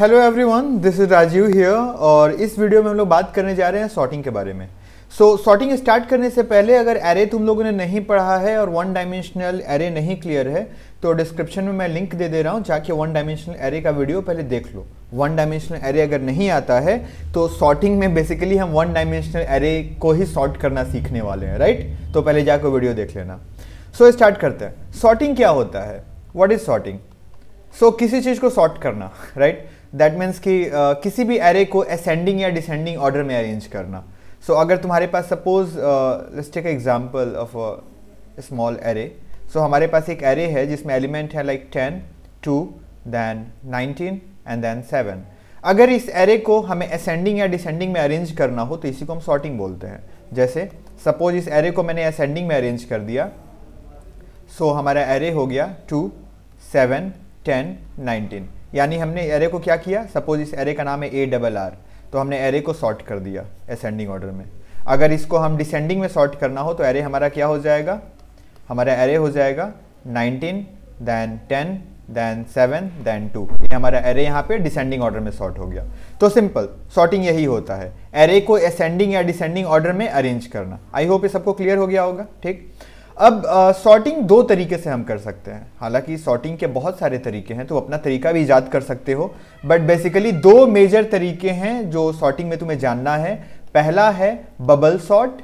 Hello everyone this is Rajeev here और इस video में हम लोग बात करने जा रहे हैं सॉर्टिंग के बारे में सो so, सॉर्टिंग स्टार्ट करने से पहले अगर एरे तुम लोगों ने नहीं पढ़ा है और वन डायमेंशनल एरे नहीं क्लियर है तो डिस्क्रिप्शन में मैं लिंक दे दे रहा हूँ जाके वन डायमेंशनल एरे का वीडियो पहले देख लो वन डायमेंशनल एरे अगर नहीं आता है तो सॉर्टिंग में बेसिकली हम वन डायमेंशनल एरे को ही सॉर्ट करना सीखने वाले हैं राइट तो पहले जाकर वीडियो देख लेना सो so, स्टार्ट करते हैं सॉर्टिंग क्या होता है वॉट इज सॉर्टिंग सो किसी चीज़ को सॉर्ट करना राइट right? दैट मीन्स कि uh, किसी भी एरे को असेंडिंग या डिसेंडिंग ऑर्डर में अरेंज करना सो so, अगर तुम्हारे पास suppose let's take example of a small array so हमारे पास एक एरे है जिसमें एलिमेंट है like ten two then nineteen and then seven अगर इस एरे को हमें असेंडिंग या डिसेंडिंग में अरेंज करना हो तो इसी को हम सॉर्टिंग बोलते हैं जैसे सपोज इस एरे को मैंने असेंडिंग में अरेंज कर दिया सो so, हमारा एरे हो गया टू सेवन टेन नाइनटीन यानी हमने एरे को क्या किया सपोज इस एरे का नाम है ए डबल आर तो हमने एरे को सॉर्ट कर दिया असेंडिंग ऑर्डर में अगर इसको हम डिसेंडिंग में सॉर्ट करना हो तो एरे हमारा क्या हो जाएगा हमारा एरे हो जाएगा 19 देन 10 देन 7 दैन 2 ये हमारा एरे यहाँ पे डिसेंडिंग ऑर्डर में सॉर्ट हो गया तो सिंपल सॉर्टिंग यही होता है एरे को असेंडिंग या डिसेंडिंग ऑर्डर में अरेंज करना आई होप ये सबको क्लियर हो गया होगा ठीक अब सॉर्टिंग दो तरीके से हम कर सकते हैं हालांकि सॉर्टिंग के बहुत सारे तरीके हैं तो अपना तरीका भी ईजाद कर सकते हो बट बेसिकली दो मेजर तरीके हैं जो सॉर्टिंग में तुम्हें जानना है पहला है बबल सॉर्ट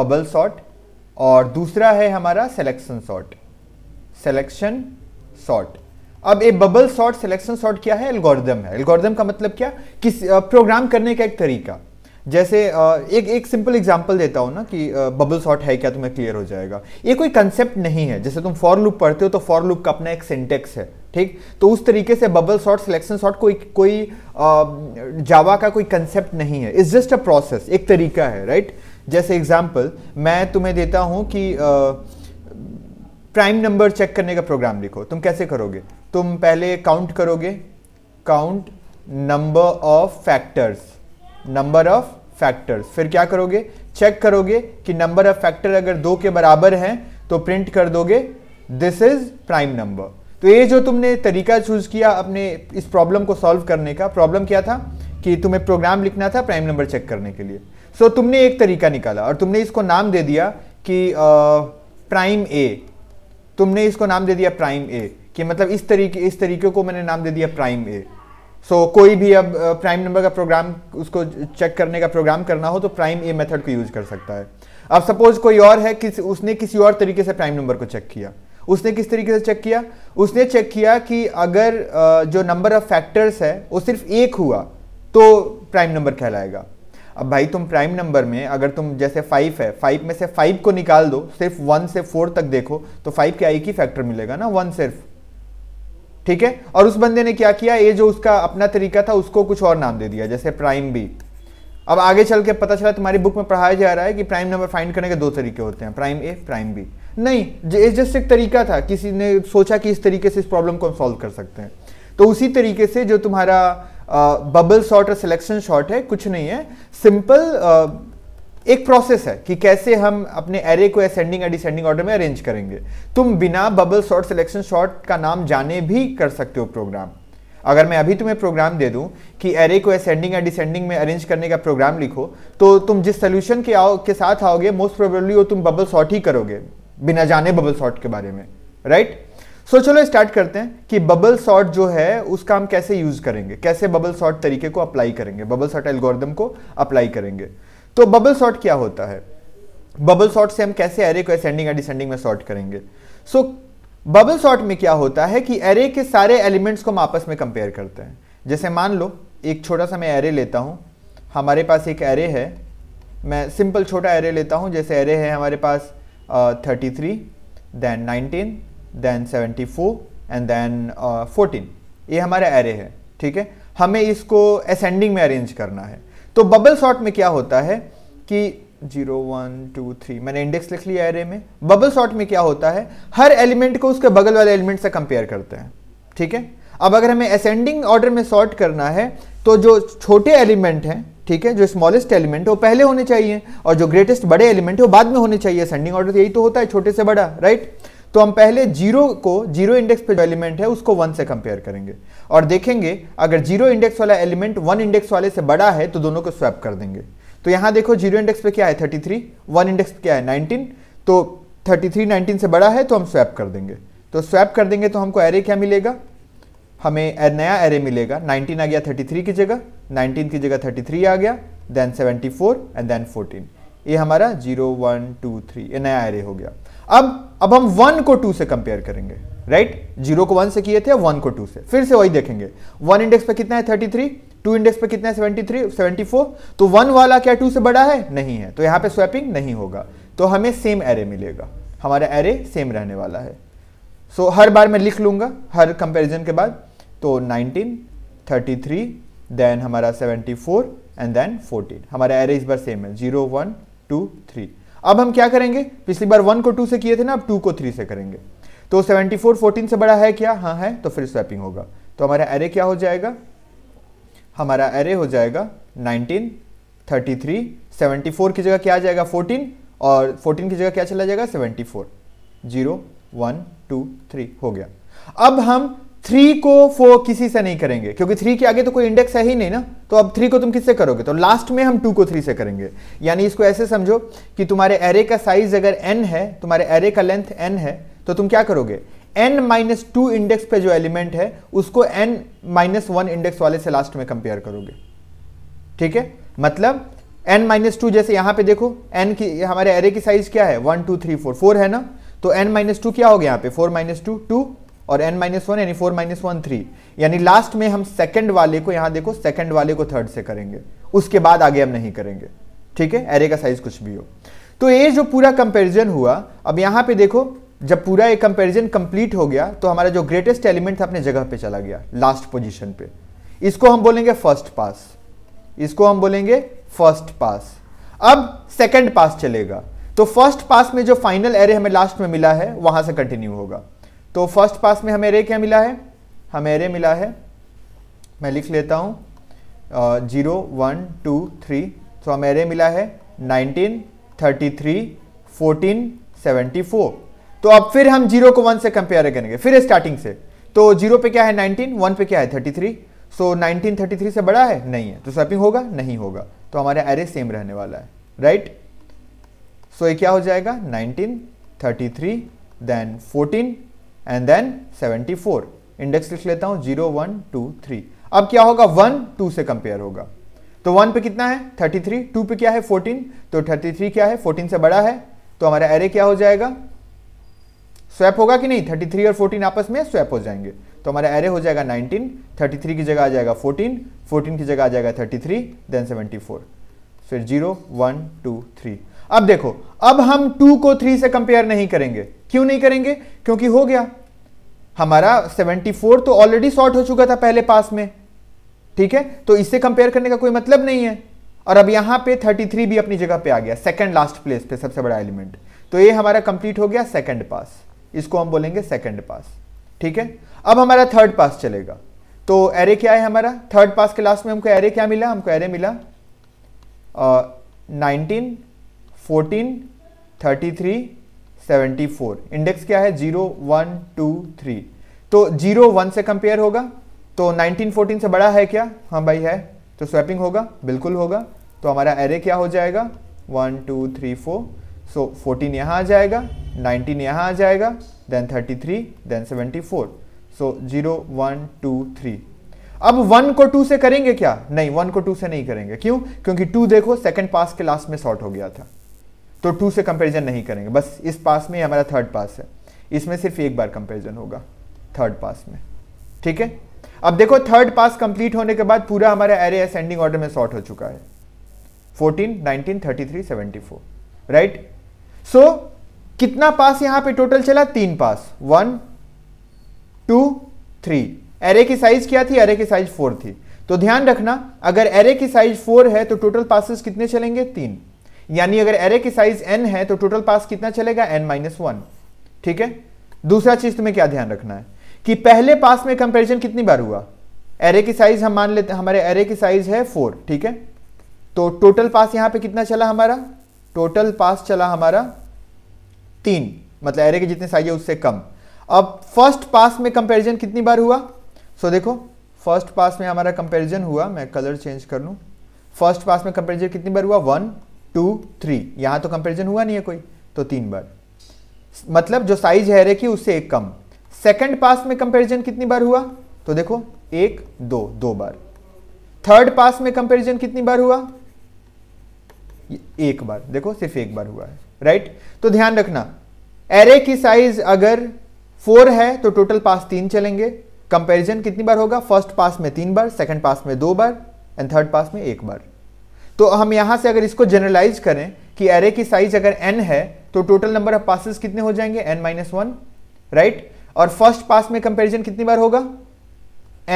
बबल सॉर्ट और दूसरा है हमारा सेलेक्शन सॉर्ट सेलेक्शन सॉर्ट अब ये बबल सॉर्ट सेलेक्शन सॉर्ट क्या है एल्गोरिदम है एल्गोरिदम का मतलब क्या किस प्रोग्राम करने का एक तरीका जैसे एक एक सिंपल एग्जांपल देता हूँ ना कि बबल सॉर्ट है क्या तुम्हें तो क्लियर हो जाएगा ये कोई कंसेप्ट नहीं है जैसे तुम फॉर लूप पढ़ते हो तो फॉर लूप का अपना एक सिंटेक्स है ठीक तो उस तरीके से बबल सॉर्ट सिलेक्शन सॉर्ट कोई कोई जावा का कोई कंसेप्ट नहीं है इज जस्ट अ प्रोसेस एक तरीका है राइट जैसे एग्जाम्पल मैं तुम्हें देता हूँ कि प्राइम नंबर चेक करने का प्रोग्राम लिखो तुम कैसे करोगे तुम पहले काउंट करोगे count number of factors number of factors फिर क्या करोगे चेक करोगे कि नंबर ऑफ फैक्टर अगर दो के बराबर हैं तो प्रिंट कर दोगे दिस इज प्राइम नंबर तो ये जो तुमने तरीका चूज किया अपने इस प्रॉब्लम को सॉल्व करने का प्रॉब्लम क्या था कि तुम्हें प्रोग्राम लिखना था प्राइम नंबर चेक करने के लिए सो so, तुमने एक तरीका निकाला और तुमने इसको नाम दे दिया कि प्राइम ए तुमने इसको नाम दे दिया प्राइम ए कि मतलब इस तरीके इस तरीके को मैंने नाम दे दिया प्राइम ए सो so, कोई भी अब प्राइम नंबर का प्रोग्राम उसको चेक करने का प्रोग्राम करना हो तो प्राइम ए मेथड को यूज कर सकता है अब सपोज कोई और है कि उसने किसी और तरीके से प्राइम नंबर को चेक किया उसने किस तरीके से चेक किया उसने चेक किया कि अगर जो नंबर ऑफ फैक्टर्स है वो सिर्फ एक हुआ तो प्राइम नंबर कहलाएगा अब भाई तुम प्राइम नंबर में अगर तुम जैसे फाइव है फाइव में से फाइव को निकाल दो सिर्फ वन से फोर तक देखो तो फाइव के आई e की फैक्टर मिलेगा ना वन सिर्फ ठीक है और उस बंदे ने क्या किया ये जो उसका अपना तरीका था उसको कुछ और नाम दे दिया जैसे प्राइम बी अब आगे चल के पता चला तुम्हारी बुक में पढ़ाया जा रहा है कि प्राइम नंबर फाइंड करने के दो तरीके होते हैं प्राइम ए प्राइम बी नहीं जस्ट एक तरीका था किसी ने सोचा कि इस तरीके से इस प्रॉब्लम को हम सॉल्व कर सकते हैं तो उसी तरीके से जो तुम्हारा बबल शॉर्ट और सिलेक्शन शॉर्ट है कुछ नहीं है सिंपल एक प्रोसेस है कि कैसे हम अपने एरे को असेंडिंग या डिसेंडिंग ऑर्डर में अरेंज करेंगे तुम बिना बबल शॉर्ट सिलेक्शन शॉर्ट का नाम जाने भी कर सकते हो प्रोग्राम अगर मैं अभी तुम्हें प्रोग्राम दे दूं कि एरे को असेंडिंग या डिसेंडिंग में अरेंज करने का प्रोग्राम लिखो तो तुम जिस सोल्यूशन के आओ के साथ आओगे मोस्ट प्रोबेबली वो तुम बबल शॉर्ट ही करोगे बिना जाने बबल शॉर्ट के बारे में राइट सो so, चलो स्टार्ट करते हैं कि बबल शॉर्ट जो है उसका हम कैसे यूज करेंगे कैसे बबल शॉर्ट तरीके को अप्लाई करेंगे बबल शॉर्ट एल्गोरिदम को अप्लाई करेंगे तो बबल सॉर्ट क्या होता है बबल सॉर्ट से हम कैसे एरे को असेंडिंग या डिसेंडिंग में सॉर्ट करेंगे सो बबल सॉर्ट में क्या होता है कि एरे के सारे एलिमेंट्स को हम आपस में कंपेयर करते हैं जैसे मान लो एक छोटा सा मैं एरे लेता हूँ हमारे पास एक एरे है मैं सिंपल छोटा एरे लेता हूँ जैसे एरे है हमारे पास thirty three then nineteen then seventy four and then fourteen ये हमारा एरे है ठीक है हमें इसको असेंडिंग में अरेंज करना है तो बबल सॉर्ट में क्या होता है कि जीरो वन टू थ्री मैंने इंडेक्स लिख लिया एरे में बबल सॉर्ट में क्या होता है हर एलिमेंट को उसके बगल वाले एलिमेंट से कंपेयर करते हैं ठीक है अब अगर हमें असेंडिंग ऑर्डर में सॉर्ट करना है तो जो छोटे एलिमेंट हैं ठीक है जो स्मॉलेस्ट एलिमेंट है वो पहले होने चाहिए और जो ग्रेटेस्ट बड़े एलिमेंट है वो बाद में होने चाहिए असेंडिंग ऑर्डर यही तो होता है छोटे से बड़ा राइट तो हम पहले जीरो को जीरो इंडेक्स पे जो एलिमेंट है उसको वन से कंपेयर करेंगे और देखेंगे अगर जीरो इंडेक्स वाला एलिमेंट वन इंडेक्स वाले से बड़ा है तो दोनों को स्वैप कर देंगे तो यहां देखो जीरो इंडेक्स पे क्या है थर्टी थ्री वन इंडेक्स पे क्या है नाइनटीन तो थर्टी थ्री नाइनटीन से बड़ा है तो हम स्वैप कर देंगे तो स्वैप कर देंगे तो हमको एरे क्या मिलेगा हमें नया एरे मिलेगा नाइनटीन आ गया थर्टी थ्री की जगह नाइनटीन की जगह थर्टी थ्री आ गया then four and then fourteen ये हमारा जीरो वन टू थ्री ये नया एरे हो गया अब अब हम वन को टू से कंपेयर करेंगे राइट right? जीरो को वन से किए थे वन को टू से फिर से वही देखेंगे वन इंडेक्स पे कितना है थर्टी थ्री टू इंडेक्स पे कितना है सेवेंटी थ्री सेवेंटी फोर तो वन वाला क्या टू से बड़ा है नहीं है तो यहां पे स्वैपिंग नहीं होगा तो हमें सेम एरे मिलेगा हमारा एरे सेम रहने वाला है सो so, हर बार मैं लिख लूंगा हर कंपेरिजन के बाद तो नाइनटीन थर्टी थ्री देन हमारा seventy four and then fourteen हमारा एरे इस बार सेम है जीरो वन टू थ्री अब हम क्या करेंगे पिछली बार वन को टू से किए थे ना अब टू को थ्री से करेंगे तो फोर फोर्टीन से बड़ा है क्या हाँ है तो फिर स्वैपिंग होगा तो हमारा एरे क्या हो जाएगा हमारा एरे हो जाएगा nineteen thirty three seventy four की जगह क्या आ जाएगा फोर्टीन और फोर्टीन की जगह क्या चला जाएगा seventy four zero one two three हो गया अब हम थ्री को फोर किसी से नहीं करेंगे क्योंकि थ्री के आगे तो कोई इंडेक्स है ही नहीं ना तो अब थ्री को तुम किससे करोगे तो लास्ट में हम टू को थ्री से करेंगे यानी इसको ऐसे समझो कि तुम्हारे एरे का साइज अगर एन है तुम्हारे एरे का लेंथ एन है तो तुम क्या करोगे एन माइनस टू इंडेक्स पे जो एलिमेंट है उसको एन माइनस वन इंडेक्स वाले से लास्ट में कंपेयर करोगे ठीक है मतलब एन माइनस टू जैसे यहां पे देखो एन की हमारे एरे की साइज क्या है one two three four four है ना तो एन माइनस टू क्या हो गया यहाँ पे फोर माइनस टू टू और एन माइनस वन यानी फोर माइनस वन थ्री यानी लास्ट में हम सेकंड वाले को यहां देखो सेकंड वाले को थर्ड से करेंगे उसके बाद आगे हम नहीं करेंगे ठीक है एरे का साइज कुछ भी हो तो ये जो पूरा कंपेरिजन हुआ अब यहां पर देखो जब पूरा ये कंपेरिजन कंप्लीट हो गया तो हमारा जो ग्रेटेस्ट एलिमेंट था अपने जगह पर चला गया लास्ट पोजिशन पे इसको हम बोलेंगे फर्स्ट पास इसको हम बोलेंगे फर्स्ट पास अब सेकंड पास चलेगा तो फर्स्ट पास में जो फाइनल एरे हमें लास्ट में मिला है वहां से कंटिन्यू होगा तो फर्स्ट पास में हमें रे क्या मिला है हमें रे मिला है मैं लिख लेता हूँ जीरो वन टू थ्री तो हमें रे मिला है nineteen thirty three fourteen seventy four तो अब फिर हम जीरो को वन से कंपेयर करेंगे फिर स्टार्टिंग से तो जीरो पे क्या है नाइनटीन वन पे क्या है thirty three so nineteen thirty three से बड़ा है नहीं है तो स्वैपिंग होगा नहीं होगा तो हमारे एरे सेम रहने वाला है राइट right? सो so, ये क्या हो जाएगा nineteen thirty three then fourteen and then 74 index लिख लेता हूं जीरो वन टू थ्री अब क्या होगा वन टू से कंपेयर होगा तो वन पे कितना है 33 टू पे क्या है 14 तो 33 क्या है 14 से बड़ा है तो हमारा एरे क्या हो जाएगा स्वैप होगा कि नहीं 33 और 14 आपस में स्वैप हो जाएंगे तो हमारा एरे हो जाएगा 19 33 की जगह आ जाएगा 14 14 की जगह आ जाएगा 33 देन 74 फिर जीरो वन टू थ्री अब देखो अब हम टू को थ्री से कंपेयर नहीं करेंगे क्यों नहीं करेंगे क्योंकि हो गया हमारा 74 तो ऑलरेडी शॉर्ट हो चुका था पहले पास में ठीक है तो इससे कंपेयर करने का कोई मतलब नहीं है और अब यहां पे 33 भी अपनी जगह पे आ गया सेकंड लास्ट प्लेस पे सबसे बड़ा एलिमेंट तो ये हमारा कंप्लीट हो गया सेकंड पास इसको हम बोलेंगे सेकंड पास ठीक है अब हमारा थर्ड पास चलेगा तो एरे क्या है हमारा थर्ड पास के लास्ट में हमको एरे क्या मिला हमको एरे मिला nineteen uh, fourteen thirty three seventy four index क्या है जीरो वन टू थ्री तो जीरो वन से कंपेयर होगा तो नाइनटीन फोर्टीन से बड़ा है क्या हाँ भाई है तो स्वैपिंग होगा बिल्कुल होगा तो हमारा एरे क्या हो जाएगा one two three four so fourteen यहाँ आ जाएगा नाइनटीन यहाँ आ जाएगा then thirty three then seventy four so zero one two three अब वन को टू से करेंगे क्या नहीं वन को टू से नहीं करेंगे क्यों क्योंकि टू देखो सेकंड पास के लास्ट में शॉर्ट हो गया था तो टू से कंपेरिजन नहीं करेंगे बस इस पास में हमारा थर्ड पास है इसमें सिर्फ एक बार कंपेरिजन होगा थर्ड पास में ठीक है अब देखो थर्ड पास कंप्लीट होने के बाद पूरा हमारा एरे असेंडिंग ऑर्डर में सॉर्ट हो चुका है 14, 19, 33, 74, राइट सो कितना पास यहां पे टोटल चला तीन pass one two three array की साइज क्या थी एरे की साइज फोर थी तो ध्यान रखना अगर एरे की साइज फोर है तो टोटल पासिस कितने चलेंगे तीन यानी अगर एरे की साइज एन है तो टोटल पास कितना चलेगा एन माइनस वन ठीक है दूसरा चीज तुम्हें क्या ध्यान रखना है कि पहले पास में कंपेरिजन कितनी बार हुआ एरे की साइज हम मान लेते हमारे एरे की साइज है फोर ठीक है तो टोटल पास यहां पे कितना चला हमारा टोटल पास चला हमारा तीन मतलब एरे के जितने साइज है उससे कम अब फर्स्ट पास में कंपेरिजन कितनी बार हुआ सो so, देखो फर्स्ट पास में हमारा कंपेरिजन हुआ मैं कलर चेंज कर लू फर्स्ट पास में कंपेरिजन कितनी बार हुआ वन टू थ्री यहां तो कंपेरिजन हुआ नहीं है कोई तो तीन बार मतलब जो साइज है रे की उससे एक कम सेकंड पास में कंपेरिजन कितनी बार हुआ तो देखो एक दो दो बार थर्ड पास में कंपेरिजन कितनी बार हुआ एक बार देखो सिर्फ एक बार हुआ है राइट तो ध्यान रखना एरे की साइज अगर फोर है तो टोटल पास तीन चलेंगे कंपैरिजन कितनी बार होगा फर्स्ट पास में तीन बार सेकंड पास में दो बार एंड थर्ड पास में एक बार तो हम यहां से अगर इसको जनरलाइज करें कि एरे की साइज अगर एन है तो टोटल नंबर ऑफ पासिस कितने हो जाएंगे एन माइनस वन राइट और फर्स्ट पास में कंपेरिजन कितनी बार होगा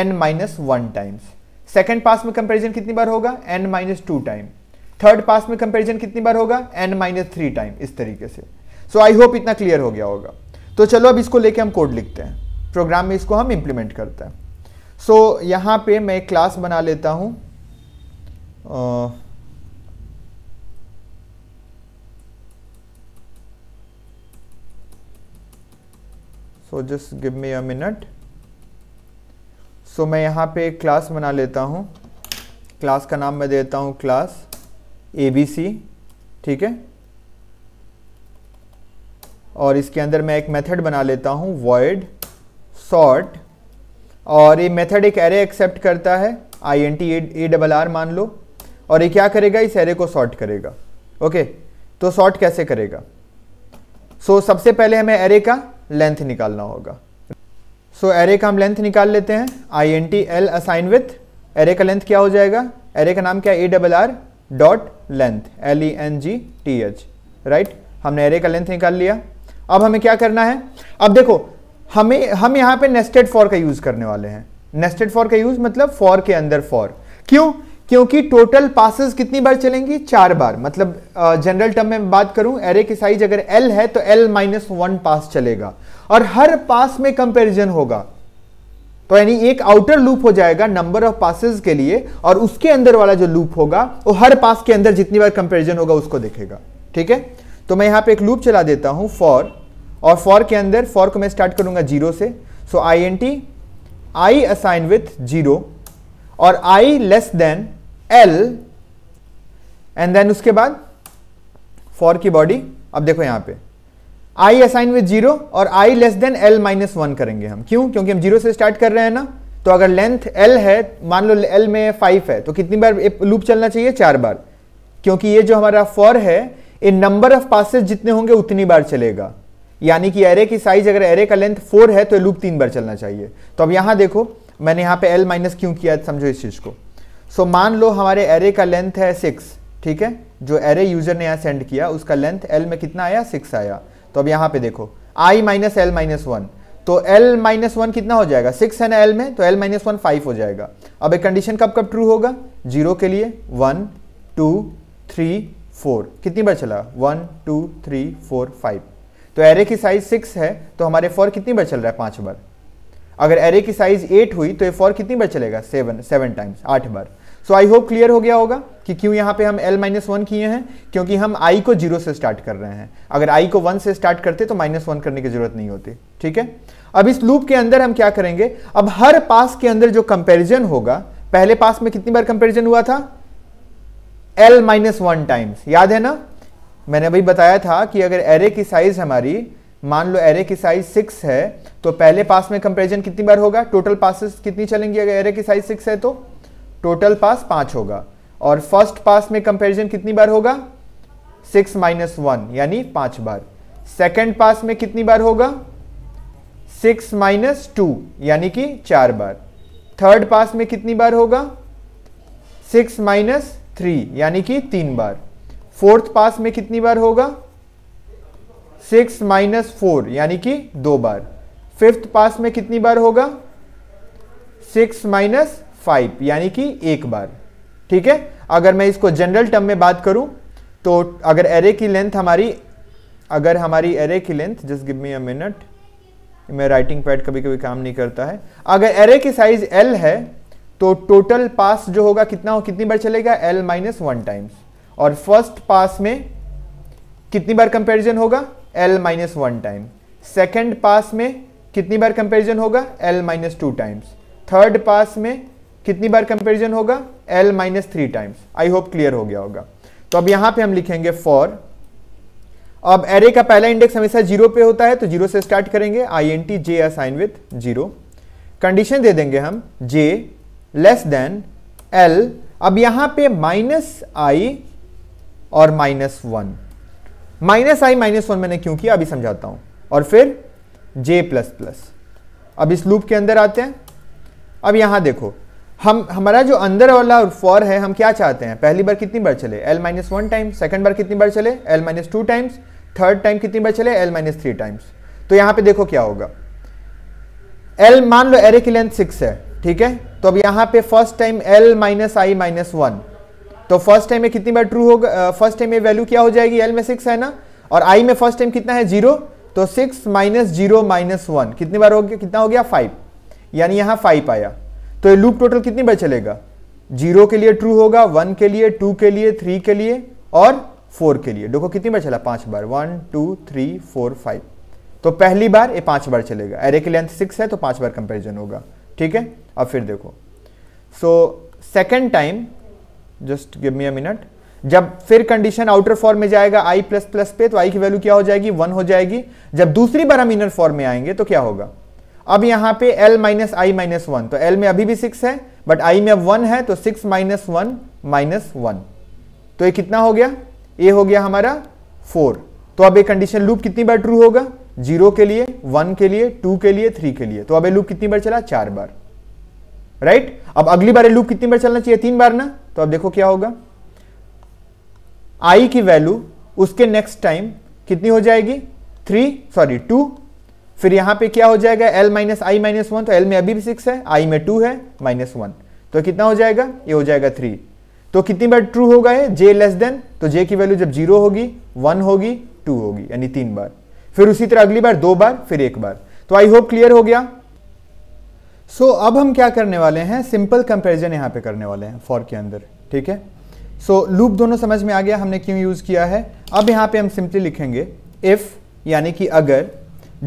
n minus one times second pass में कंपेरिजन कितनी बार होगा n minus two time third pass में कंपेरिजन कितनी बार होगा एन माइनस थ्री टाइम इस तरीके से सो आई होप इतना क्लियर हो गया होगा तो चलो अब इसको लेके हम कोड लिखते हैं प्रोग्राम में इसको हम इंप्लीमेंट करते हैं सो so, यहां पे मैं एक क्लास बना लेता हूं uh, so just give me a minute so मैं यहाँ पे एक क्लास बना लेता हूँ क्लास का नाम मैं देता हूँ क्लास ए बी सी ठीक है और इसके अंदर मैं एक मेथड बना लेता हूँ void sort और ये मेथड एक एरे एक्सेप्ट करता है I N T A double R मान लो और ये क्या करेगा इस एरे को सॉर्ट करेगा ओके तो सॉर्ट कैसे करेगा सो so, सबसे पहले हमें एरे का लेंथ निकालना होगा सो so, एरे का हम लेंथ निकाल लेते हैं I N T L assign with array का लेंथ क्या हो जाएगा एरे का नाम क्या A double R dot length L E N G T H right हमने एरे का लेंथ निकाल लिया अब हमें क्या करना है अब देखो हमें हम यहां पे नेस्टेड फॉर का यूज़ करने वाले हैं नेस्टेड फॉर का यूज़ मतलब फॉर के अंदर फॉर क्यों क्योंकि टोटल पासेस कितनी बार चलेंगी चार बार मतलब जनरल टर्म में बात करूं एरे की साइज अगर एल है तो एल माइनस वन पास चलेगा और हर पास में कंपेरिजन होगा तो यानी एक आउटर लूप हो जाएगा नंबर ऑफ पासेस के लिए और उसके अंदर वाला जो लूप होगा वो हर पास के अंदर जितनी बार कंपेरिजन होगा उसको देखेगा ठीक है तो मैं यहां पे एक लूप चला देता हूं फॉर और फॉर के अंदर फॉर को मैं स्टार्ट करूंगा जीरो से so I N T I assign with zero और I less than L and then उसके बाद फॉर की बॉडी अब देखो यहां पे आई असाइन विद जीरो और i less than L minus one करेंगे हम क्यों क्योंकि हम जीरो से स्टार्ट कर रहे हैं ना तो अगर लेंथ एल है मान लो एल में फाइव है तो कितनी बार लूप चलना चाहिए चार बार क्योंकि ये जो हमारा फॉर है ये नंबर ऑफ पासेज जितने होंगे उतनी बार चलेगा यानी कि एरे की साइज अगर एरे का लेंथ फोर है तो लूप तीन बार चलना चाहिए तो अब यहां देखो मैंने यहाँ पे एल माइनस क्यों किया समझो इस चीज़ को सो so, मान लो हमारे एरे का लेंथ है सिक्स ठीक है जो एरे यूजर ने यहाँ सेंड किया उसका लेंथ एल में कितना आया सिक्स आया तो अब यहाँ पे देखो I minus L minus one तो एल माइनस वन कितना हो जाएगा सिक्स है ना एल में तो एल माइनस वन फाइव हो जाएगा अब एक कंडीशन कब कब ट्रू होगा जीरो के लिए वन टू थ्री फोर कितनी बार चला one two three four five तो एरे की साइज सिक्स है तो हमारे फोर कितनी बार चल रहा है पाँच बार अगर एरे की साइज एट हुई तो ये फॉर कितनी बार चलेगा सेवन सेवन टाइम्स आठ बार सो आई होप क्लियर हो गया होगा कि क्यों यहाँ पे हम एल माइनस वन किए हैं क्योंकि हम आई को जीरो से स्टार्ट कर रहे हैं अगर आई को वन से स्टार्ट करते तो माइनस वन करने की जरूरत नहीं होती ठीक है अब इस लूप के अंदर हम क्या करेंगे अब हर पास के अंदर जो कंपेरिजन होगा पहले पास में कितनी बार कंपेरिजन हुआ था एल माइनस वन टाइम्स याद है ना मैंने अभी बताया था कि अगर एरे की साइज हमारी मान लो एरे की साइज सिक्स है तो पहले पास में कंपेरिजन कितनी बार होगा टोटल पासेस कितनी चलेंगी अगर एरे की साइज सिक्स है तो टोटल पास पांच होगा और फर्स्ट पास में कंपेरिजन कितनी बार होगा सिक्स माइनस वन यानी पांच बार सेकेंड पास में कितनी बार होगा सिक्स माइनस टू यानी कि चार बार थर्ड पास में कितनी बार होगा सिक्स माइनस थ्री यानी कि तीन बार फोर्थ पास में कितनी बार होगा सिक्स माइनस फोर यानी कि दो बार फिफ्थ पास में कितनी बार होगा सिक्स माइनस फाइव यानी कि एक बार ठीक है अगर मैं इसको जनरल टर्म में बात करूं तो अगर एरे की लेंथ हमारी अगर हमारी एरे की length just give me a minute मैं राइटिंग पैड कभी कभी काम नहीं करता है अगर एरे की साइज एल है तो टोटल पास जो होगा कितना हो कितनी बार चलेगा एल माइनस वन टाइम्स और फर्स्ट पास में कितनी बार कंपेरिजन होगा L minus one time second pass में कितनी बार कंपेरिजन होगा L minus two times third pass में कितनी बार कंपेरिजन होगा L minus three times I hope clear हो गया होगा तो अब यहां पे हम लिखेंगे फॉर अब एरे का पहला इंडेक्स हमेशा जीरो पे होता है तो जीरो से स्टार्ट करेंगे I N T J assign with zero condition दे देंगे हम जे लेस देन एल अब यहां पे माइनस आई और minus one minus I minus one मैंने क्यों किया अभी समझाता हूं और फिर जे प्लस प्लस अब इस लूप के अंदर आते हैं अब यहां देखो हम हमारा जो अंदर वाला फॉर है हम क्या चाहते हैं पहली बार कितनी बार चले L minus one time second बार कितनी बार चले L minus two times third time कितनी बार चले एल माइनस थ्री टाइम्स तो यहां पे देखो क्या होगा एल मान लो एरे की लेंथ सिक्स है ठीक है तो अब यहां पे first time L minus I minus one तो फर्स्ट टाइम में कितनी बार ट्रू होगा फर्स्ट टाइम में वैल्यू क्या हो जाएगी एल में सिक्स है ना और आई में फर्स्ट टाइम कितना है जीरो तो six minus zero minus one कितनी बार हो गया कितना हो गया फाइव यानी यहाँ फाइव आया तो ये लूप टोटल कितनी बार चलेगा जीरो के लिए ट्रू होगा वन के लिए टू के लिए थ्री के लिए और फोर के लिए देखो कितनी बार चला पांच बार one two three four five तो पहली बार ये पांच बार चलेगा एरे की लेंथ सिक्स है तो पांच बार कंपेरिजन होगा ठीक है अब फिर देखो so second time just give me a minute जब फिर कंडीशन आउटर फॉर्म में जाएगा आई प्लस प्लस पे तो आई की वैल्यू क्या हो जाएगी वन हो जाएगी जब दूसरी बार हम इनर फॉर्म में आएंगे तो क्या होगा अब यहां पे L minus I minus one तो एल में अभी भी सिक्स है बट आई में अब वन है तो six minus one minus one तो ये कितना हो गया ए हो गया हमारा फोर तो अब ये कंडीशन लूप कितनी बार ट्रू होगा जीरो के लिए वन के लिए टू के लिए थ्री के लिए तो अब ये लूप कितनी बार चला चार बार राइट right? अब अगली बार लूप कितनी बार चलना चाहिए तीन बार ना तो अब देखो क्या होगा आई की वैल्यू उसके नेक्स्ट टाइम कितनी हो जाएगी थ्री सॉरी टू फिर यहां पे क्या हो जाएगा L minus I minus one तो एल में अभी भी सिक्स है आई में टू है माइनस वन तो कितना हो जाएगा ये हो जाएगा थ्री तो कितनी बार ट्रू होगा ये जे लेस देन तो जे की वैल्यू जब जीरो होगी वन होगी टू होगी यानी तीन बार फिर उसी तरह अगली बार दो बार फिर एक बार तो आई होप क्लियर हो गया सो so, अब हम क्या करने वाले हैं सिंपल कंपैरिजन यहाँ पे करने वाले हैं फॉर के अंदर ठीक है सो लूप दोनों समझ में आ गया हमने क्यों यूज़ किया है अब यहाँ पे हम सिंपली लिखेंगे इफ़ यानी कि अगर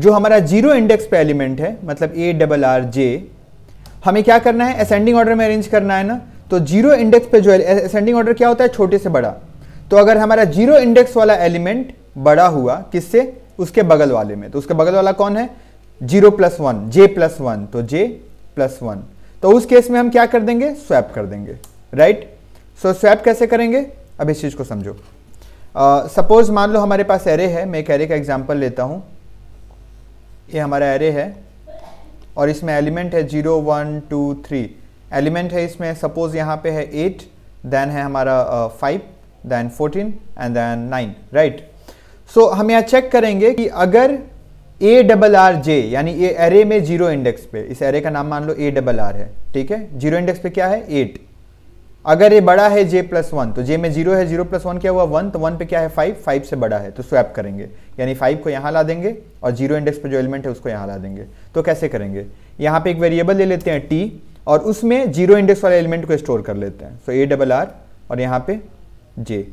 जो हमारा जीरो इंडेक्स पे एलिमेंट है मतलब ए डबल आर जे हमें क्या करना है असेंडिंग ऑर्डर में अरेंज करना है ना तो जीरो इंडेक्स पे जो असेंडिंग ऑर्डर क्या होता है छोटे से बड़ा तो अगर हमारा जीरो इंडेक्स वाला एलिमेंट बड़ा हुआ किससे उसके बगल वाले में तो उसके बगल वाला कौन है zero plus one J plus one तो जे प्लस वन तो उस केस में हम क्या कर देंगे स्वैप कर देंगे राइट सो स्वैप कैसे करेंगे अब इस चीज़ को समझो सपोज uh, मान लो हमारे पास एरे है मैं एक एरे का एग्जाम्पल लेता हूं ये हमारा एरे है और इसमें एलिमेंट है zero one two three element है इसमें सपोज यहां पे है एट देन है हमारा five then fourteen and then nine right so हम यहाँ चेक करेंगे कि अगर ए डबल आर जे यानी ये एरे में जीरो इंडेक्स पे इस एरे का नाम मान लो ए डबल आर है ठीक है जीरो इंडेक्स पे क्या है एट अगर ये बड़ा है जे प्लस वन तो जे में जीरो है जीरो प्लस वन क्या हुआ वन तो वन पे क्या है फाइव फाइव से बड़ा है तो स्वैप करेंगे यानी फाइव को यहाँ ला देंगे और जीरो इंडेक्स पे जो एलिमेंट है उसको यहाँ ला देंगे तो कैसे करेंगे यहाँ पर एक वेरिएबल ले लेते हैं टी और उसमें जीरो इंडेक्स वाले एलिमेंट को स्टोर कर लेते हैं सो ए डबल आर और यहाँ पे जे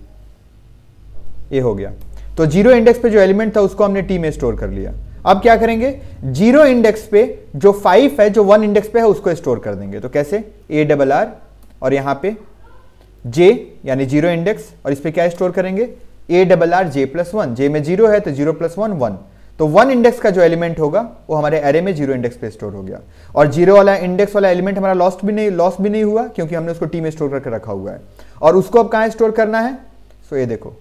ये हो गया तो जीरो इंडेक्स पे जो एलिमेंट था उसको हमने टी में स्टोर कर लिया अब क्या करेंगे जीरो इंडेक्स पे जो फाइव है जो वन इंडेक्स पे है उसको स्टोर कर देंगे तो कैसे ए डबल आर और यहां पे जे यानी जीरो इंडेक्स और इस पर क्या स्टोर करेंगे A double R J plus one J में जीरो है तो जीरो प्लस वन वन तो वन इंडेक्स का जो एलिमेंट होगा वो हमारे एरे में जीरो इंडेक्स पे स्टोर हो गया और जीरो वाला इंडेक्स वाला एलिमेंट हमारा लॉस्ट भी नहीं लॉस भी नहीं हुआ क्योंकि हमने उसको टी में स्टोर करके रखा हुआ है और उसको अब कहां स्टोर करना है सो ये देखो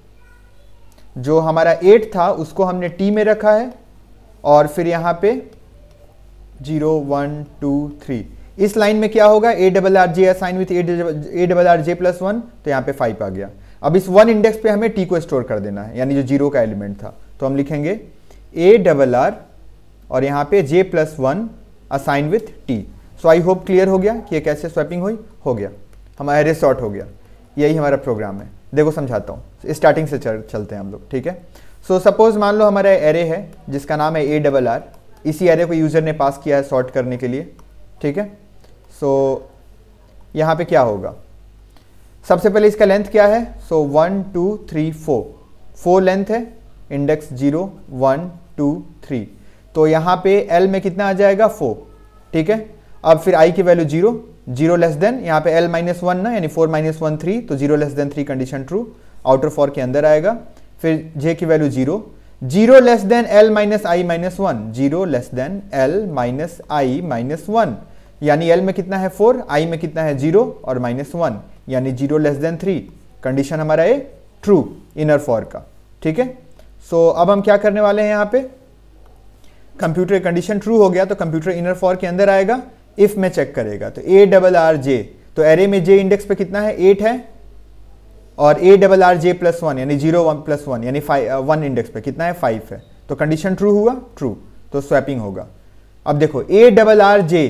जो हमारा एट था उसको हमने टी में रखा है और फिर यहाँ पे जीरो वन टू थ्री इस लाइन में क्या होगा A double R J assign with A double R J plus one तो यहाँ पे फाइव आ गया अब इस वन इंडेक्स पे हमें टी को स्टोर कर देना है यानी जो जीरो का एलिमेंट था तो हम लिखेंगे ए डबल आर और यहाँ पे J plus one assign with T so I hope clear हो गया कि ये कैसे स्वैपिंग हुई हो गया हमारा एरे शॉर्ट हो गया यही हमारा प्रोग्राम है देखो समझाता हूँ स्टार्टिंग से चल, चलते हैं हम लोग ठीक है सो सपोज मान लो हमारा एरे है जिसका नाम है ए डबल आर इसी एरे को यूज़र ने पास किया है सॉर्ट करने के लिए ठीक है सो so, यहाँ पे क्या होगा सबसे पहले इसका लेंथ क्या है so one two three four four length है index zero one two three तो यहाँ पे एल में कितना आ जाएगा फोर ठीक है अब फिर आई की value zero zero less than यहाँ पे एल माइनस वन ना यानी फोर माइनस वन थ्री तो zero less than three condition true outer for के अंदर आएगा फिर जे की value zero zero less than L minus I minus one zero less than L minus I minus one यानी L में कितना है फोर आई में कितना है जीरो और माइनस वन यानी zero less than three condition हमारा ये ट्रू इनर फॉर का ठीक है सो अब हम क्या करने वाले हैं यहाँ पे कंप्यूटर कंडीशन ट्रू हो गया तो कंप्यूटर इनर फॉर के अंदर आएगा इफ में चेक करेगा तो ए डबल आर जे तो एरे में जे इंडेक्स पे कितना है एट है और A double R J plus one यानी जीरो वन प्लस वन यानी वन इंडेक्स uh, पे कितना है फाइव है तो कंडीशन ट्रू हुआ ट्रू तो स्वैपिंग होगा अब देखो A double R J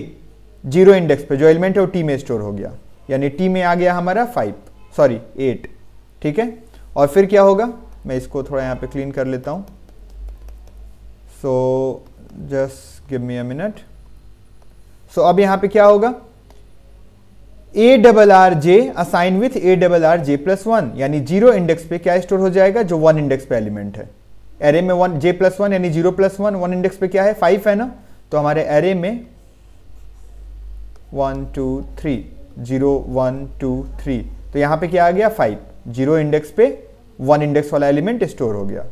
zero index पे जो एलिमेंट है वो टी में स्टोर हो गया यानी टी में आ गया हमारा फाइव सॉरी एट ठीक है और फिर क्या होगा मैं इसको थोड़ा यहाँ पे क्लीन कर लेता हूँ so just give me a minute so अब यहाँ पे क्या होगा A double R J assign with A double R J plus one यानी जीरो इंडेक्स पे क्या स्टोर हो जाएगा जो वन इंडेक्स पे एलिमेंट है एरे में वन जे प्लस वन यानी zero plus one one index पे क्या है फाइव है ना तो हमारे एरे में one two three zero one two three तो यहां पे क्या आ गया फाइव जीरो इंडेक्स पे वन इंडेक्स वाला एलिमेंट स्टोर हो गया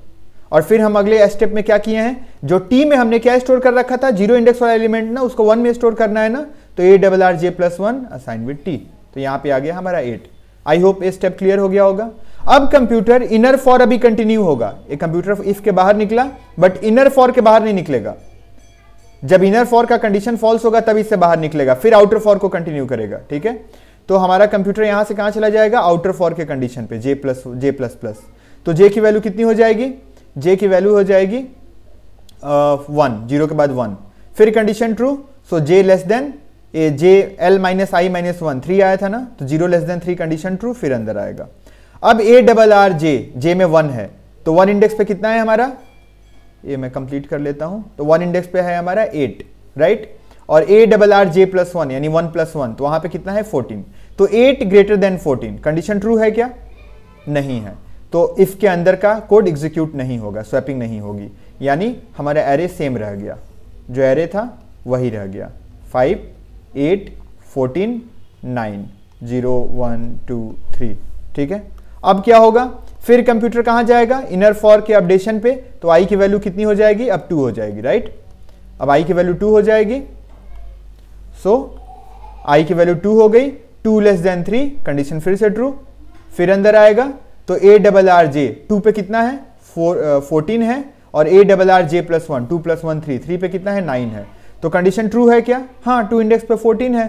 और फिर हम अगले स्टेप में क्या किए हैं जो टी में हमने क्या स्टोर कर रखा था जीरो इंडेक्स वाला एलिमेंट ना उसको वन में स्टोर करना है ना तो A double R J plus one assign with T तो यहां पे आ गया हमारा एट आई होप ये स्टेप क्लियर हो गया होगा अब कंप्यूटर इनर फॉर अभी कंटिन्यू होगा ये कंप्यूटर इफ के बाहर निकला बट इनर फॉर के बाहर नहीं निकलेगा जब इनर फॉर का कंडीशन फॉल्स होगा तब इससे बाहर निकलेगा फिर आउटर फॉर को कंटिन्यू करेगा ठीक है तो हमारा कंप्यूटर यहां से कहां चला जाएगा आउटर फॉर के कंडीशन पे J plus J plus plus तो जे की वैल्यू कितनी हो जाएगी जे की वैल्यू हो जाएगी वन uh, जीरो के बाद वन फिर condition true so J less than A J L minus I minus one three आया था ना तो zero less than three condition true फिर अंदर आएगा अब ए डबल आर जे जे में वन है तो वन इंडेक्स पे कितना है हमारा ये मैं कंप्लीट कर लेता हूं तो वन इंडेक्स पे है हमारा एट राइट और A double R J plus one यानी वन प्लस वन तो वहां पे कितना है फोर्टीन तो eight greater than fourteen condition true है क्या नहीं है तो इफ के अंदर का कोड एग्जीक्यूट नहीं होगा स्वैपिंग नहीं होगी यानी हमारा एरे सेम रह गया जो एरे था वही रह गया five eight fourteen nine zero one two three ठीक है अब क्या होगा फिर कंप्यूटर कहां जाएगा इनर फॉर के अपडेशन पे तो आई की वैल्यू कितनी हो जाएगी अब टू हो जाएगी राइट अब आई की वैल्यू टू हो जाएगी सो आई की वैल्यू टू हो गई two less than three condition फिर से ट्रू फिर अंदर आएगा तो A double R J two पे कितना है फोर फोर्टीन uh, है और A double R J plus one two plus one three three पे कितना है नाइन है तो कंडीशन ट्रू है क्या हाँ टू इंडेक्स पे 14 है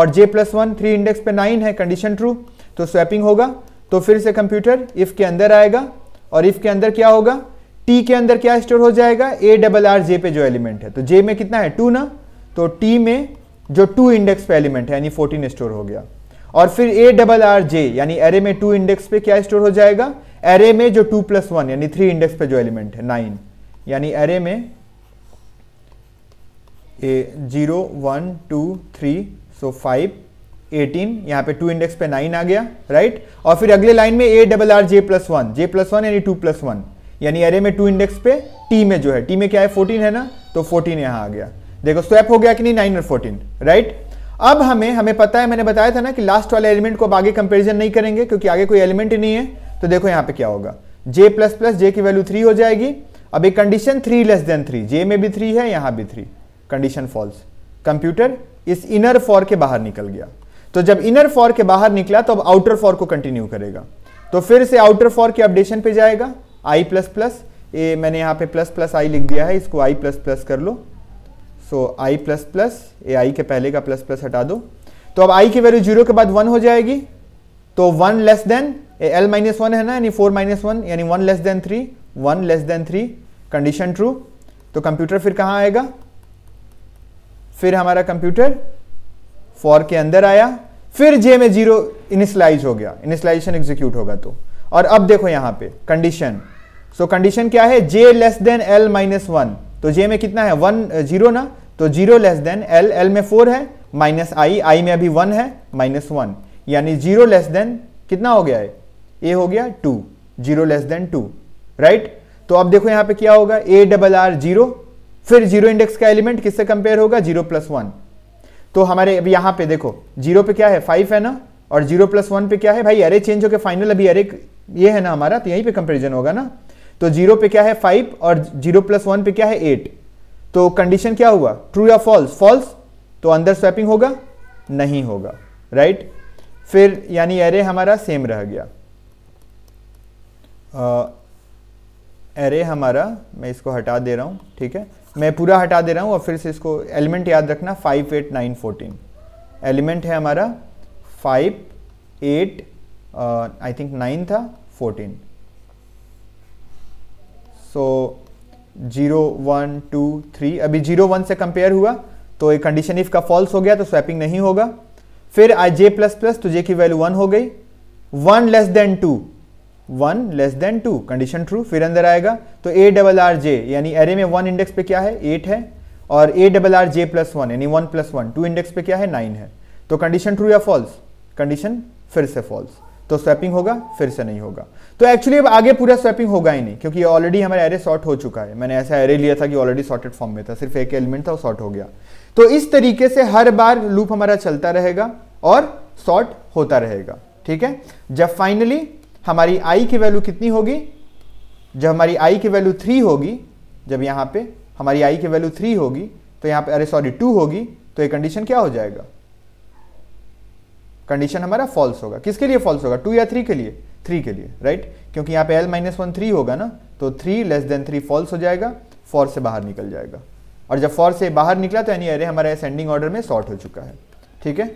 और J plus one three index पे 9 है कंडीशन ट्रू तो स्वैपिंग होगा तो फिर से कंप्यूटर इफ के अंदर आएगा और इफ के अंदर क्या होगा टी के अंदर क्या स्टोर हो जाएगा ए डबल आर जे पे जो एलिमेंट है तो जे में कितना है टू ना तो टी में जो टू इंडेक्स पे एलिमेंट है यानी फोर्टीन स्टोर हो गया और फिर ए डबल आर जे यानी एरे में टू इंडेक्स पे क्या स्टोर हो जाएगा एरे में जो टू प्लस वन यानी थ्री इंडेक्स पे जो एलिमेंट है नाइन यानी एरे में zero one two three so five eighteen यहाँ पे टू इंडेक्स पे नाइन आ गया राइट right? और फिर अगले लाइन में A double R J plus one J plus one यानी टू प्लस वन यानी अरे में टू इंडेक्स पे टी में जो है टी में क्या है फोर्टीन है ना तो फोर्टीन यहाँ आ गया देखो स्वैप हो गया कि नहीं नाइन और फोर्टीन राइट अब हमें हमें पता है मैंने बताया था ना कि लास्ट वाले एलिमेंट को अब आगे कंपेरिजन नहीं करेंगे क्योंकि आगे कोई एलिमेंट ही नहीं है तो देखो यहाँ पे क्या होगा जे प्लस प्लस जे की वैल्यू थ्री हो जाएगी अब एक condition three less than three J में भी थ्री है यहाँ भी थ्री कंडीशन फॉल्स कंप्यूटर इस इनर फॉर के बाहर निकल गया तो जब इनर फॉर के बाहर निकला तो अब आउटर फॉर को कंटिन्यू करेगा तो फिर से आउटर फॉर के अपडेशन पे जाएगा आई प्लस प्लस ए मैंने यहां पे प्लस प्लस आई लिख दिया है इसको आई प्लस प्लस कर लो सो आई प्लस प्लस ए आई के पहले का प्लस प्लस हटा दो तो अब आई की वैल्यू जीरो के बाद वन हो जाएगी तो one less than L minus one है ना यानी फोर माइनस वन यानी one less than three one less than three condition true तो कंप्यूटर फिर कहां आएगा फिर हमारा कंप्यूटर फॉर के अंदर आया फिर जे में जीरो इनिशलाइज हो गया इनिशलाइजेशन एग्जीक्यूट होगा तो और अब देखो यहां पे कंडीशन सो कंडीशन क्या है J less than L minus one तो जे में कितना है वन जीरो uh, ना तो zero less than L L में फोर है माइनस आई आई में अभी वन है माइनस वन यानी जीरो लेस देन कितना हो गया है ए हो गया two zero less than two right तो अब देखो यहां पे क्या होगा ए डबल आर जीरो फिर जीरो इंडेक्स का एलिमेंट किससे कंपेयर होगा जीरो प्लस वन तो हमारे अभी यहां पे देखो जीरो पे क्या है फाइव है ना और जीरो प्लस वन पे क्या है भाई अरे चेंज होकर फाइनल अभी अरे ये है ना हमारा तो यहीं पे कंपेरिजन होगा ना तो जीरो पे क्या है फाइव और जीरो प्लस वन पे क्या है एट तो कंडीशन क्या हुआ ट्रू या फॉल्स फॉल्स तो अंदर स्वैपिंग होगा नहीं होगा राइट फिर यानी एरे हमारा सेम रह गया एरे हमारा मैं इसको हटा दे रहा हूं ठीक है मैं पूरा हटा दे रहा हूँ और फिर से इसको एलिमेंट याद रखना five eight nine fourteen element है हमारा five eight I think nine था fourteen so zero one two three अभी जीरो वन से कंपेयर हुआ तो एक कंडीशन इफ का फॉल्स हो गया तो स्वैपिंग नहीं होगा फिर आई जे प्लस प्लस तो जे की वैल्यू वन हो गई one less than two one less than two condition true फिर अंदर आएगा तो ए डबल आर जे यानी एरे में वन इंडेक्स पे क्या है एट है और A double R J plus one यानी one plus one two index पे क्या है नाइन है तो कंडीशन ट्रू या फॉल्स कंडीशन फिर से फॉल्स तो स्वैपिंग होगा फिर से नहीं होगा तो एक्चुअली अब आगे पूरा स्वैपिंग होगा ही नहीं क्योंकि ऑलरेडी हमारा एरे सॉर्ट हो चुका है मैंने ऐसा एरे लिया था कि ऑलरेडी सॉर्टेड फॉर्म में था सिर्फ एक एलिमेंट था सॉर्ट हो गया तो इस तरीके से हर बार लूप हमारा चलता रहेगा और सॉर्ट होता रहेगा ठीक है जब फाइनली हमारी आई की वैल्यू कितनी होगी जब हमारी आई की वैल्यू थ्री होगी जब यहाँ पे हमारी आई की वैल्यू थ्री होगी तो यहाँ पे अरे सॉरी टू होगी तो ये कंडीशन क्या हो जाएगा कंडीशन हमारा फॉल्स होगा किसके लिए फॉल्स होगा टू या थ्री के लिए थ्री के लिए राइट क्योंकि यहाँ पे एल माइनस वन थ्री होगा ना तो three less than three false हो जाएगा फोर से बाहर निकल जाएगा और जब फोर से बाहर निकला तो यानी अरे हमारा असेंडिंग ऑर्डर में सॉर्ट हो चुका है ठीक है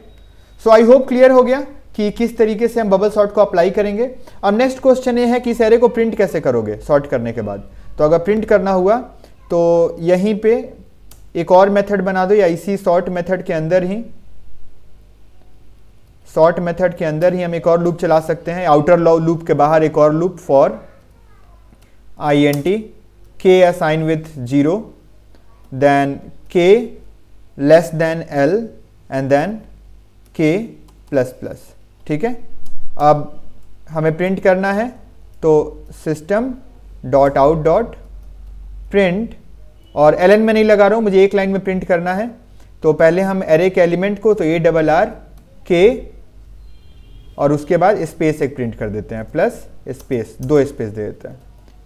सो आई होप क्लियर हो गया कि किस तरीके से हम बबल सॉर्ट को अप्लाई करेंगे अब नेक्स्ट क्वेश्चन ये है कि इस एरे को प्रिंट कैसे करोगे सॉर्ट करने के बाद तो अगर प्रिंट करना हुआ तो यहीं पे एक और मेथड बना दो या इसी सॉर्ट मेथड के अंदर ही सॉर्ट मेथड के अंदर ही हम एक और लूप चला सकते हैं आउटर लॉ लूप के बाहर एक और loop for I N T K assign with zero then K less than L and then K plus plus ठीक है अब हमें प्रिंट करना है तो system dot out dot print और एल एन में नहीं लगा रहा हूँ मुझे एक लाइन में प्रिंट करना है तो पहले हम एरे के एलिमेंट को तो ए डबल आर के और उसके बाद स्पेस एक प्रिंट कर देते हैं प्लस स्पेस दो स्पेस दे देते हैं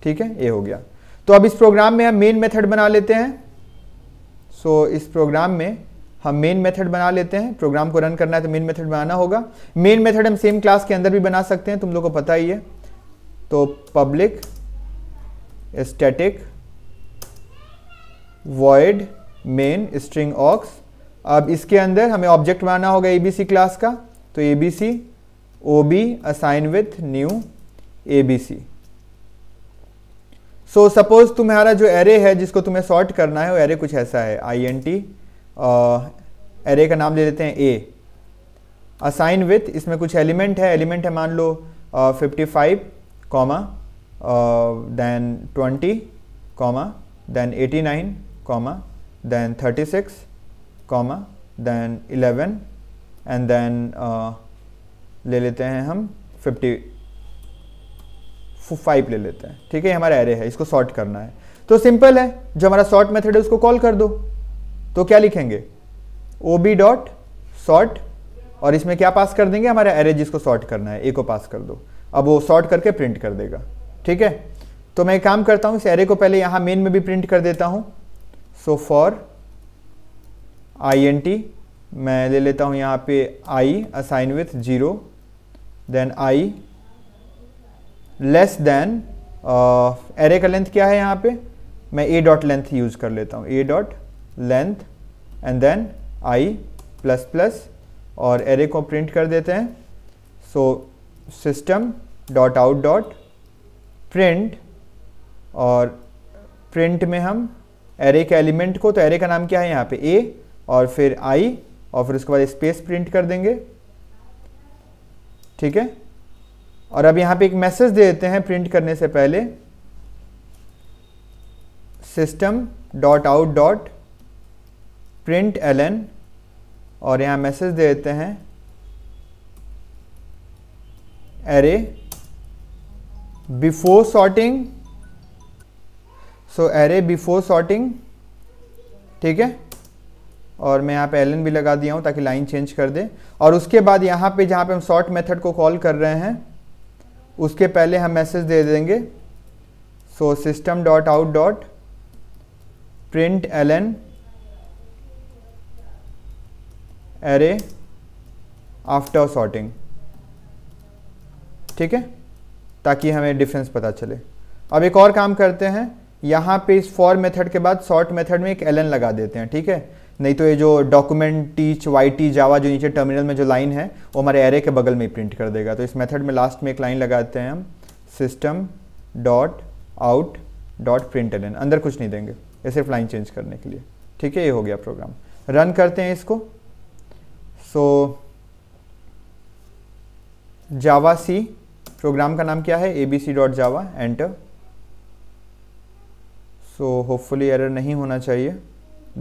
ठीक है ये हो गया तो अब इस प्रोग्राम में हम मेन मेथड बना लेते हैं सो so, इस प्रोग्राम में हम मेन मेथड बना लेते हैं प्रोग्राम को रन करना है तो मेन मेथड बनाना होगा मेन मेथड हम सेम क्लास के अंदर भी बना सकते हैं तुम लोग को पता ही है तो public static void main string args अब इसके अंदर हमें ऑब्जेक्ट बनाना होगा एबीसी क्लास का तो ABC ob assign with new abc so suppose तुम्हारा जो एरे है जिसको तुम्हें सॉर्ट करना है वो एरे कुछ ऐसा है आई एन टी एरे का नाम ले लेते हैं ए असाइन विथ इसमें कुछ एलिमेंट है एलिमेंट है मान लो fifty five comma then twenty comma then eighty nine comma then thirty six comma then eleven and then ले लेते हैं हम फिफ्टी फाइव ले लेते हैं ठीक है हमारा एरे है इसको सॉर्ट करना है तो सिंपल है जो हमारा सॉर्ट मेथड है उसको कॉल कर दो तो क्या लिखेंगे ओ बी डॉट सॉर्ट और इसमें क्या पास कर देंगे हमारा एरे जिसको सॉर्ट करना है ए को पास कर दो अब वो सॉर्ट करके प्रिंट कर देगा ठीक है तो मैं काम करता हूँ इस एरे को पहले यहाँ मेन में भी प्रिंट कर देता हूँ so for I N T मैं ले लेता हूँ यहाँ पे I assign with zero then I less than array का लेंथ क्या है यहाँ पे मैं ए डॉट लेंथ यूज़ कर लेता हूँ A dot length and then I plus plus और एरे को प्रिंट कर देते हैं so system dot out dot print और प्रिंट में हम एरे के एलिमेंट को तो एरे का नाम क्या है यहाँ पे ए और फिर आई और फिर उसके बाद स्पेस प्रिंट कर देंगे ठीक है और अब यहाँ पे एक मैसेज दे देते हैं प्रिंट करने से पहले system dot out dot print L और यहाँ मैसेज दे देते हैं array before sorting so array before sorting ठीक है और मैं यहाँ पे एल भी लगा दिया हूँ ताकि लाइन चेंज कर दे और उसके बाद यहाँ पे जहाँ पे हम सॉर्ट मेथड को कॉल कर रहे हैं उसके पहले हम मैसेज दे देंगे so system dot out dot print L N array after sorting ठीक है ताकि हमें डिफरेंस पता चले अब एक और काम करते हैं यहाँ पे इस फॉर मेथड के बाद सॉर्ट मेथड में एक एल लगा देते हैं ठीक है नहीं तो ये जो document teach Y T Java जो नीचे टर्मिनल में जो लाइन है वो हमारे एरे के बगल में ही प्रिंट कर देगा तो इस मेथड में लास्ट में एक लाइन लगाते हैं हम system dot out dot print L अंदर कुछ नहीं देंगे ये सिर्फ लाइन चेंज करने के लिए ठीक है ये हो गया प्रोग्राम रन करते हैं इसको सो जावा सी प्रोग्राम का नाम क्या है A B C dot Java enter so hopefully error नहीं होना चाहिए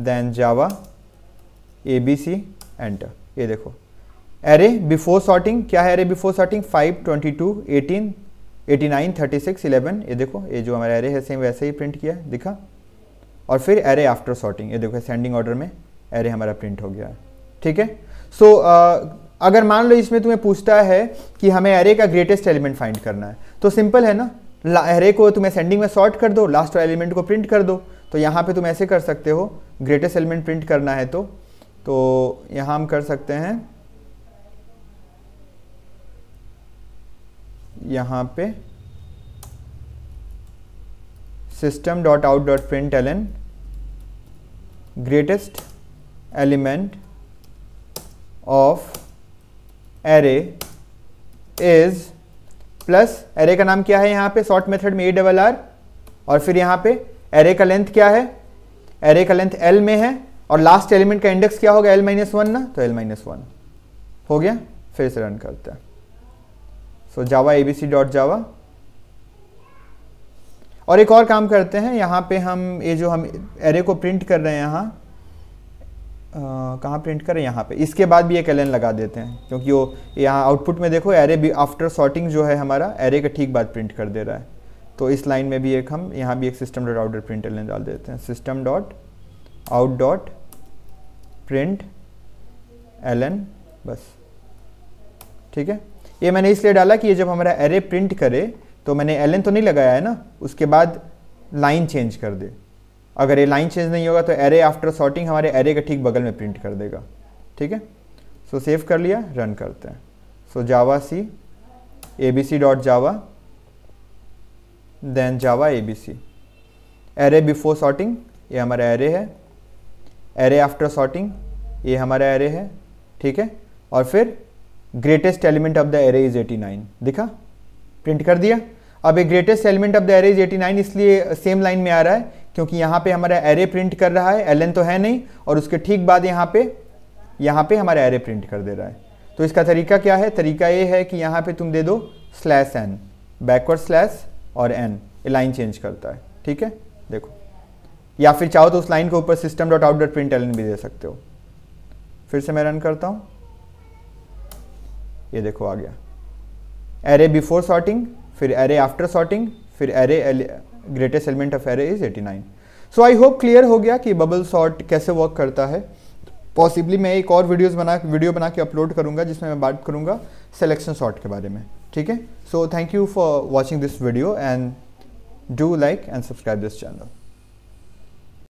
then Java A B C enter ये देखो एरे बिफोर सॉर्टिंग क्या है array before sorting eighteen eighty nine thirty six eleven ये देखो ये जो हमारा एरे है सेम वैसे ही प्रिंट किया दिखा और फिर एरे आफ्टर सॉर्टिंग ये देखो सेंडिंग ऑर्डर में एरे हमारा प्रिंट हो गया है ठीक है सो so, uh, अगर मान लो इसमें तुम्हें पूछता है कि हमें एरे का ग्रेटेस्ट एलिमेंट फाइंड करना है तो सिंपल है ना एरे को तुम्हें सेंडिंग में सॉर्ट कर दो लास्ट एलिमेंट को प्रिंट कर दो तो यहाँ पे तुम ऐसे कर सकते हो ग्रेटेस्ट एलिमेंट प्रिंट करना है तो तो यहाँ हम कर सकते हैं यहाँ पे system.out.println greatest element of array is plus array का नाम क्या है यहाँ पे शॉर्ट मेथड में ए डबल आर और फिर यहाँ पे एरे का लेंथ क्या है एरे का लेंथ एल में है और लास्ट एलिमेंट का इंडेक्स क्या होगा एल माइनस वन ना तो एल माइनस वन हो गया फिर से रन करते हैं so Java A B C dot जावा और एक और काम करते हैं यहाँ पे हम ये जो हम एरे को प्रिंट कर रहे हैं यहाँ कहाँ प्रिंट करें यहाँ पे इसके बाद भी एक एल लगा देते हैं क्योंकि वो यहाँ आउटपुट में देखो एरे भी आफ्टर सॉर्टिंग जो है हमारा एरे के ठीक बाद प्रिंट कर दे रहा है तो इस लाइन में भी एक हम यहाँ भी एक system dot out print L डाल देते हैं system dot out dot print L बस ठीक है ये मैंने इसलिए डाला कि ये जब हमारा एरे प्रिंट करे तो मैंने एल तो नहीं लगाया है ना उसके बाद लाइन चेंज कर दे अगर ये लाइन चेंज नहीं होगा तो एरे आफ्टर सॉर्टिंग हमारे एरे के ठीक बगल में प्रिंट कर देगा ठीक है सो so, सेव कर लिया रन करते हैं so Java C A B C dot Java then Java A B C array before sorting ये हमारा एरे है एरे आफ्टर सॉर्टिंग ये हमारा एरे है ठीक है और फिर greatest element of the array is 89 दिखा प्रिंट कर दिया अब ये greatest element of the array is 89 इसलिए सेम लाइन में आ रहा है क्योंकि यहाँ पे हमारा एरे प्रिंट कर रहा है एल तो है नहीं और उसके ठीक बाद यहाँ पे यहाँ पे हमारा एरे प्रिंट कर दे रहा है तो इसका तरीका क्या है तरीका ये है कि यहाँ पे तुम दे दो स्लैश एन बैकवर्ड स्लैश और एन ये लाइन चेंज करता है ठीक है देखो या फिर चाहो तो उस लाइन के ऊपर system dot out dot print L भी दे सकते हो फिर से मैं रन करता हूँ ये देखो आ गया एरे बिफोर सॉर्टिंग फिर एरे आफ्टर सॉर्टिंग फिर array greatest element of array is 89 so I hope clear हो गया कि बबल सॉर्ट कैसे वर्क करता है पॉसिबली मैं एक और वीडियो बना वीडियो बना के अपलोड करूंगा जिसमें मैं बात करूंगा सेलेक्शन सॉर्ट के बारे में ठीक है so thank you for watching this video and do like and subscribe this channel